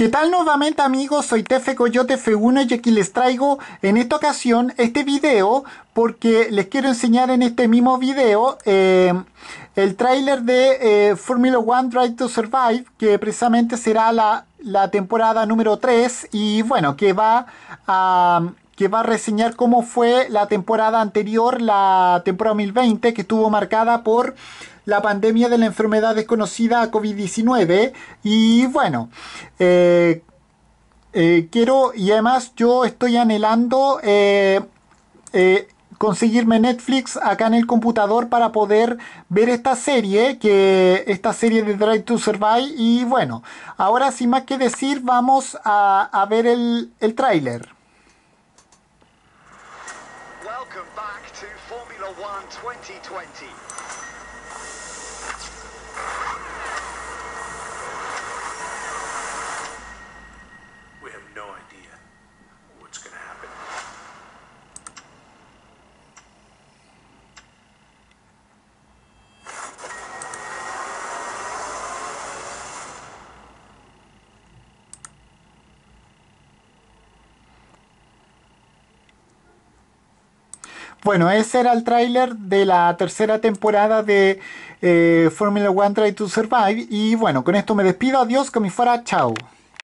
¿Qué tal nuevamente amigos? Soy Tefe Coyote F1 y aquí les traigo en esta ocasión este video porque les quiero enseñar en este mismo video eh, el tráiler de eh, Formula One Drive to Survive que precisamente será la, temporada número 3 y bueno que va a que va a reseñar cómo fue la temporada anterior, la temporada 2020 que estuvo marcada por la pandemia de la enfermedad desconocida COVID-19. Y bueno, eh, eh, quiero, y además yo estoy anhelando eh, conseguirme Netflix acá en el computador para poder ver esta serie, que esta serie de Drive to Survive. Y bueno, ahora sin más que decir, vamos a, ver el, el tráiler. 2020. Bueno, ese era el tráiler de la tercera temporada de eh, Formula One Try to Survive. Y bueno, con esto me despido. Adiós, que me fuera. Chao.